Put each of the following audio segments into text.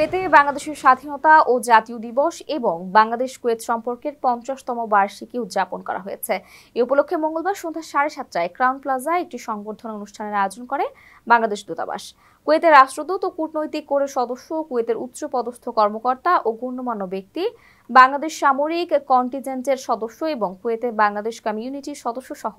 কুয়েতে বাংলাদেশের স্বাধীনতা ও জাতীয় দিবস এবং বাংলাদেশ কুয়েত সম্পর্কের পঞ্চাশতম বার্ষিকী উদযাপন করা হয়েছে এ উপলক্ষে মঙ্গলবার সন্ধ্যা সাড়ে সাতটায় ক্রাউন প্লাজায় একটি সংবর্ধনা অনুষ্ঠানের আয়োজন করে বাংলাদেশ দূতাবাস কুয়েতের রাষ্ট্রদূত ও কূটনৈতিক কোরের সদস্য কুয়েতের উচ্চ পদস্থ কর্মকর্তা ও গণ্যমান্য ব্যক্তি বাংলাদেশ সামরিক কন্টিজেন্টের সদস্য এবং কুয়েতে বাংলাদেশ কমিউনিটির সদস্য সহ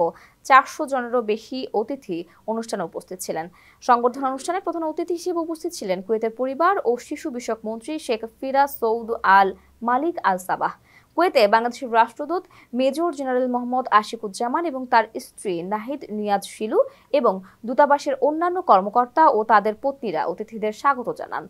চারশো জনেরও বেশি অতিথি অনুষ্ঠানে উপস্থিত ছিলেন সংবর্ধনা অনুষ্ঠানে প্রধান অতিথি হিসেবে উপস্থিত ছিলেন কুয়েতের পরিবার ও শিশু বিষয়ক মন্ত্রী শেখ ফিরা সৌদ আল মালিক আল সাবাহ কুয়েতে বাংলাদেশের রাষ্ট্রদূত মেজর জেনারেল মোহাম্মদ আশিকুজ্জামান এবং তার স্ত্রী নাহিদ নিয়াজ শিলু এবং দূতাবাসের অন্যান্য কর্মকর্তা ও তাদের পত্নীরা অতিথিদের স্বাগত জানান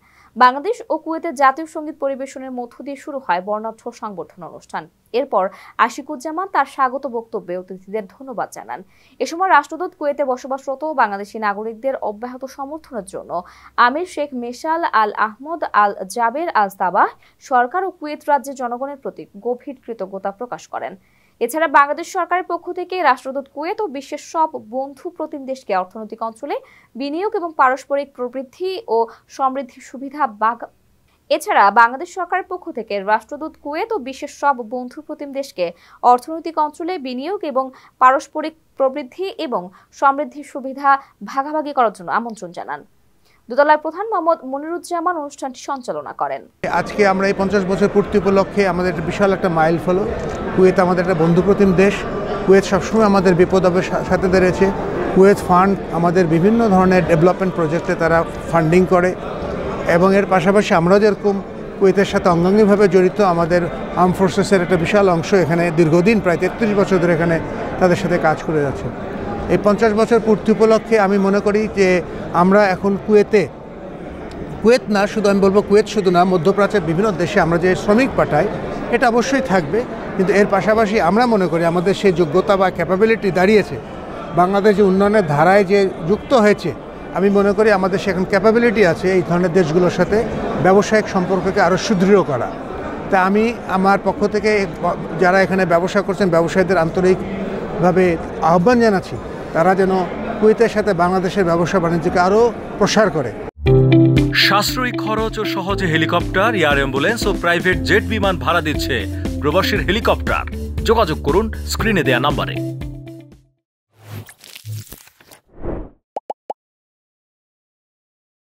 বাংলাদেশ ও কুয়েতে জাতীয় সঙ্গীত পরিবেশনের মধ্য দিয়ে শুরু হয় বর্ণাঢ্য সংবর্ধনা অনুষ্ঠান এরপর আশিকুজ্জামান তার স্বাগত বক্তব্যে অতিথিদের ধন্যবাদ জানান এ সময় রাষ্ট্রদূত কুয়েতে বসবাসরত বাংলাদেশি নাগরিকদের অব্যাহত সমর্থনের জন্য Amir Sheikh Mishal Al Ahmad Al Jaber Al Sabah সরকার ও কুয়েত রাজ্যের জনগণের প্রতি গভীর কৃতজ্ঞতা প্রকাশ করেন এছাড়া বাংলাদেশ সরকারের পক্ষ থেকে রাষ্ট্রদূত কুয়েত ও বিশ্বের সব বন্ধু প্রতিম দেশকে অর্থনৈতিক অঞ্চলে বিনিয়োগ এবং পারস্পরিক প্রবৃদ্ধি ও সমৃদ্ধি সুবিধা এছাড়া বাংলাদেশ সরকারের পক্ষ থেকে রাষ্ট্রদূত কুয়েত ও বিশ্বের সব বন্ধু প্রতিম দেশকে অর্থনৈতিক অঞ্চলে বিনিয়োগ এবং পারস্পরিক প্রবৃদ্ধি এবং সমৃদ্ধির সুবিধা ভাগাভাগি করার জন্য আমন্ত্রণ জানান দোতলার প্রধান মোহাম্মদ মনিরুজ্জামান অনুষ্ঠানটি সঞ্চালনা করেন আজকে আমরা এই পঞ্চাশ বছর পূর্তি উপলক্ষে আমাদের একটা বিশাল একটা মাইল ফলো কুয়েত আমাদের একটা বন্ধু প্রতিম দেশ কুয়েত সবসময় আমাদের বিপদ হবে সাথে দাঁড়িয়েছে কুয়েত ফান্ড আমাদের বিভিন্ন ধরনের ডেভেলপমেন্ট প্রজেক্টে তারা ফান্ডিং করে এবং এর পাশাপাশি আমরাও যেরকম কুয়েতের সাথে অঙ্গাঙ্গিভাবে জড়িত আমাদের আর্ম ফোর্সেসের একটা বিশাল অংশ এখানে দীর্ঘদিন প্রায় তেত্রিশ বছর ধরে এখানে তাদের সাথে কাজ করে যাচ্ছে এই পঞ্চাশ বছর পূর্তি উপলক্ষে আমি মনে করি যে আমরা এখন কুয়েতে কুয়েত না শুধু আমি বলবো কুয়েত শুধু না মধ্যপ্রাচ্যের বিভিন্ন দেশে আমরা যে শ্রমিক পাঠাই এটা অবশ্যই থাকবে কিন্তু এর পাশাপাশি আমরা মনে করি আমাদের সেই যোগ্যতা বা ক্যাপাবিলিটি দাঁড়িয়েছে বাংলাদেশ যে উন্নয়নের ধারায় যে যুক্ত হয়েছে আমি মনে করি আমাদের সেখানে ক্যাপাবিলিটি আছে এই ধরনের দেশগুলোর সাথে ব্যবসায়িক সম্পর্ককে আরও সুদৃঢ় করা তা আমি আমার পক্ষ থেকে যারা এখানে ব্যবসা করছেন ব্যবসায়ীদের আন্তরিকভাবে আহ্বান জানাচ্ছি তারা যেন কুয়েতের সাথে বাংলাদেশের ব্যবসা বাণিজ্যকে আরও প্রসার করে সাশ্রয়ী খরচ ও সহজে হেলিকপ্টার এয়ার অ্যাম্বুলেন্স ও প্রাইভেট জেট বিমান ভাড়া দিচ্ছে প্রবাসীর হেলিকপ্টার যোগাযোগ করুন স্ক্রিনে দেয়া নাম্বারে